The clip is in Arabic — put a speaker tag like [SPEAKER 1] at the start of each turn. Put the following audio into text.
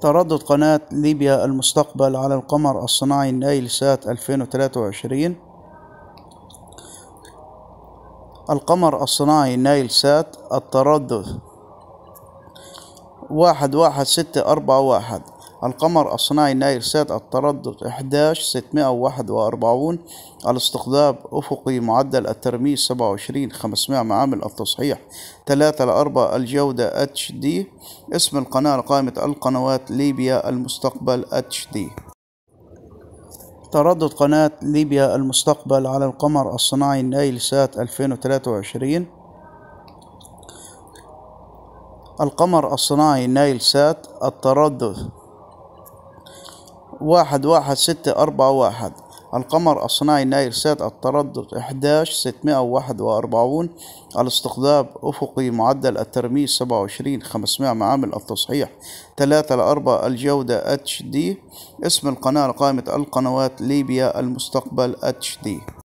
[SPEAKER 1] تردد قناة ليبيا المستقبل على القمر الصناعي النايل سات 2023 القمر الصناعي نايل سات التردد واحد واحد ستة أربعة واحد القمر الصناعي ناير سات التردد 11641 الاستقطاب أفقي معدل الترميز 27500 معامل التصحيح 3 ل 4 الجودة اتش دي اسم القناة لقائمه القنوات ليبيا المستقبل اتش دي تردد قناة ليبيا المستقبل على القمر الصناعي نايل سات 2023 القمر الصناعي نايل سات التردد واحد واحد ستة أربعة واحد القمر الصناعي ناير سات التردد إحداش ستمائة وواحد وأربعون الاستقطاب أفقي معدل الترميز سبعة وعشرين خمسمائة معامل التصحيح ثلاثة لأربعة الجودة اتش دي اسم القناة لقائمة القنوات ليبيا المستقبل اتش دي